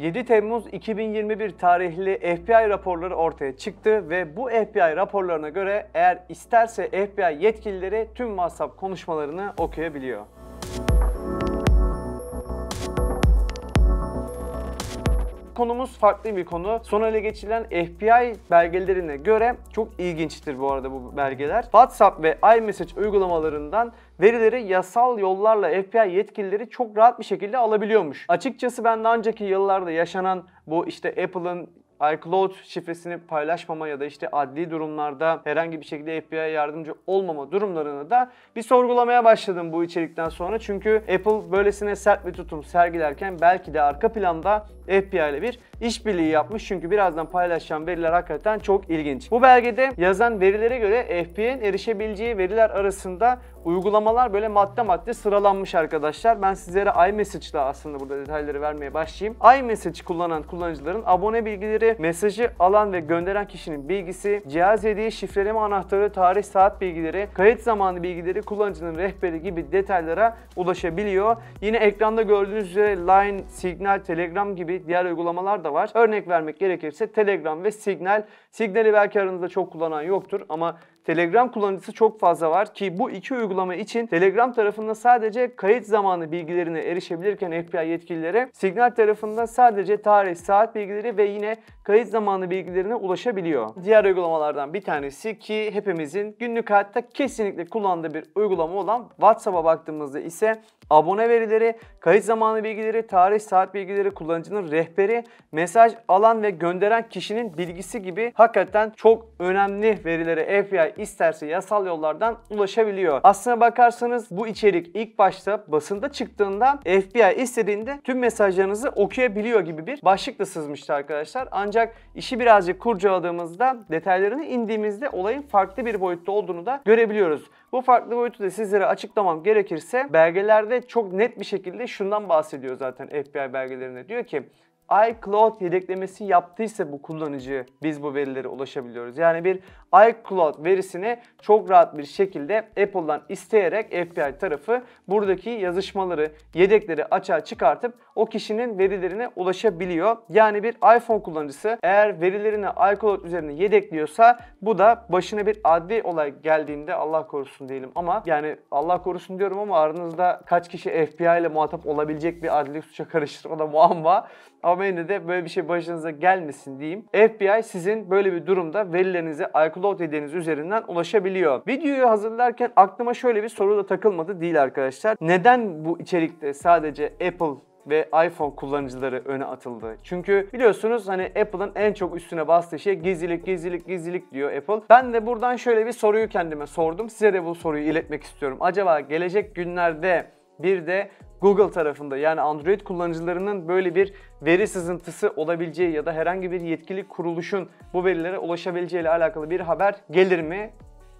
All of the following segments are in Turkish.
7 Temmuz 2021 tarihli FBI raporları ortaya çıktı ve bu FBI raporlarına göre eğer isterse FBI yetkilileri tüm WhatsApp konuşmalarını okuyabiliyor. konumuz farklı bir konu. Son ele geçilen FBI belgelerine göre çok ilginçtir bu arada bu belgeler. WhatsApp ve iMessage uygulamalarından verileri yasal yollarla FBI yetkilileri çok rahat bir şekilde alabiliyormuş. Açıkçası ben daha önceki yıllarda yaşanan bu işte Apple'ın iCloud şifresini paylaşmama ya da işte adli durumlarda herhangi bir şekilde FBI'ye yardımcı olmama durumlarını da bir sorgulamaya başladım bu içerikten sonra. Çünkü Apple böylesine sert bir tutum sergilerken belki de arka planda FBI ile bir işbirliği yapmış. Çünkü birazdan paylaşacağım veriler hakikaten çok ilginç. Bu belgede yazan verilere göre FBI'nin erişebileceği veriler arasında uygulamalar böyle madde madde sıralanmış arkadaşlar. Ben sizlere iMessage'la aslında burada detayları vermeye başlayayım. iMessage kullanan kullanıcıların abone bilgileri, mesajı alan ve gönderen kişinin bilgisi, cihaz hediye şifreleme anahtarı, tarih saat bilgileri, kayıt zamanı bilgileri, kullanıcının rehberi gibi detaylara ulaşabiliyor. Yine ekranda gördüğünüz üzere Line, Signal, Telegram gibi diğer uygulamalar da da var. Örnek vermek gerekirse Telegram ve Signal. Signal'i belki aranızda çok kullanan yoktur ama Telegram kullanıcısı çok fazla var ki bu iki uygulama için Telegram tarafında sadece kayıt zamanı bilgilerine erişebilirken FBI yetkililere Signal tarafında sadece tarih, saat bilgileri ve yine kayıt zamanı bilgilerine ulaşabiliyor. Diğer uygulamalardan bir tanesi ki hepimizin günlük hayatta kesinlikle kullandığı bir uygulama olan WhatsApp'a baktığımızda ise abone verileri, kayıt zamanı bilgileri, tarih, saat bilgileri, kullanıcının rehberi, mesaj alan ve gönderen kişinin bilgisi gibi hakikaten çok önemli verilere FBI isterse yasal yollardan ulaşabiliyor. Aslına bakarsanız bu içerik ilk başta basında çıktığında FBI istediğinde tüm mesajlarınızı okuyabiliyor gibi bir başlık da sızmıştı arkadaşlar. Ancak işi birazcık kurcaladığımızda detaylarını indiğimizde olayın farklı bir boyutta olduğunu da görebiliyoruz. Bu farklı boyutu da sizlere açıklamam gerekirse belgelerde çok net bir şekilde şundan bahsediyor zaten FBI belgelerinde. Diyor ki iCloud yedeklemesi yaptıysa bu kullanıcı biz bu verilere ulaşabiliyoruz. Yani bir iCloud verisini çok rahat bir şekilde Apple'dan isteyerek FBI tarafı buradaki yazışmaları, yedekleri açığa çıkartıp o kişinin verilerine ulaşabiliyor. Yani bir iPhone kullanıcısı eğer verilerini iCloud üzerine yedekliyorsa bu da başına bir adli olay geldiğinde Allah korusun diyelim ama yani Allah korusun diyorum ama aranızda kaç kişi FBI ile muhatap olabilecek bir adli suça da muamma. Ama ama yine de böyle bir şey başınıza gelmesin diyeyim. FBI sizin böyle bir durumda verilerinizi iCloud hediyeniz üzerinden ulaşabiliyor. Videoyu hazırlarken aklıma şöyle bir soru da takılmadı değil arkadaşlar. Neden bu içerikte sadece Apple ve iPhone kullanıcıları öne atıldı. Çünkü biliyorsunuz hani Apple'ın en çok üstüne bastığı şey gizlilik, gizlilik, gizlilik diyor Apple. Ben de buradan şöyle bir soruyu kendime sordum. Size de bu soruyu iletmek istiyorum. Acaba gelecek günlerde bir de Google tarafında yani Android kullanıcılarının böyle bir veri sızıntısı olabileceği ya da herhangi bir yetkili kuruluşun bu verilere ulaşabileceği ile alakalı bir haber gelir mi?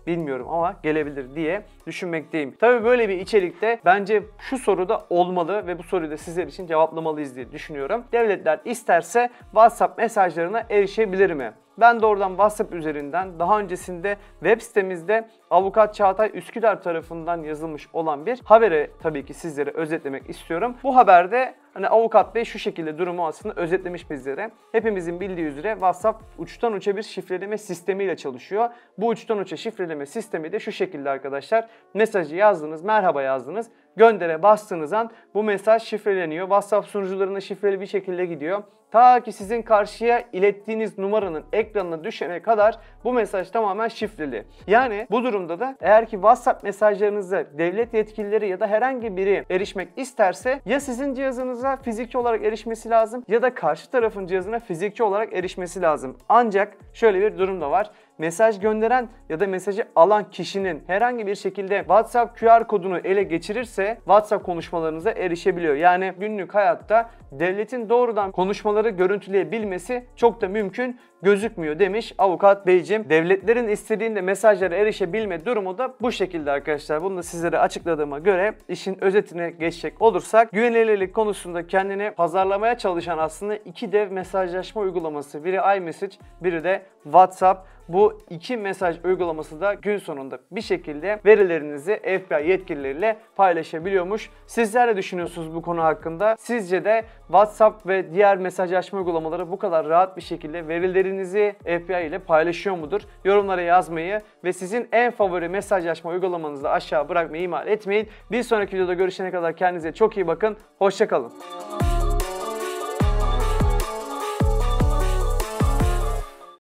bilmiyorum ama gelebilir diye düşünmekteyim. Tabi böyle bir içerikte bence şu soru da olmalı ve bu soruyu da sizler için cevaplamalıyız diye düşünüyorum. Devletler isterse WhatsApp mesajlarına erişebilir mi? Ben doğrudan WhatsApp üzerinden daha öncesinde web sitemizde Avukat Çağatay Üsküdar tarafından yazılmış olan bir habere tabii ki sizlere özetlemek istiyorum. Bu haberde Hani avukat bey şu şekilde durumu aslında özetlemiş bizlere. Hepimizin bildiği üzere WhatsApp uçtan uça bir şifreleme sistemiyle çalışıyor. Bu uçtan uça şifreleme sistemi de şu şekilde arkadaşlar. Mesajı yazdınız, merhaba yazdınız göndere bastığınız an bu mesaj şifreleniyor. WhatsApp sunucularına şifreli bir şekilde gidiyor. Ta ki sizin karşıya ilettiğiniz numaranın ekranına düşene kadar bu mesaj tamamen şifreli. Yani bu durumda da eğer ki WhatsApp mesajlarınızı devlet yetkilileri ya da herhangi biri erişmek isterse ya sizin cihazınıza fiziki olarak erişmesi lazım ya da karşı tarafın cihazına fiziki olarak erişmesi lazım. Ancak şöyle bir durum da var mesaj gönderen ya da mesajı alan kişinin herhangi bir şekilde WhatsApp QR kodunu ele geçirirse WhatsApp konuşmalarınıza erişebiliyor. Yani günlük hayatta devletin doğrudan konuşmaları görüntüleyebilmesi çok da mümkün gözükmüyor demiş avukat beyciğim. Devletlerin istediğinde mesajlara erişebilme durumu da bu şekilde arkadaşlar. Bunu da sizlere açıkladığıma göre işin özetine geçecek olursak güvenilirlik konusunda kendini pazarlamaya çalışan aslında iki dev mesajlaşma uygulaması. Biri iMessage, biri de WhatsApp. Bu iki mesaj uygulaması da gün sonunda bir şekilde verilerinizi FBI yetkilileriyle paylaşabiliyormuş. Sizler ne düşünüyorsunuz bu konu hakkında? Sizce de WhatsApp ve diğer mesajlaşma uygulamaları bu kadar rahat bir şekilde verilerinizi FBI ile paylaşıyor mudur? Yorumlara yazmayı ve sizin en favori mesajlaşma uygulamanızı da aşağı bırakmayı ihmal etmeyin. Bir sonraki videoda görüşene kadar kendinize çok iyi bakın. Hoşçakalın.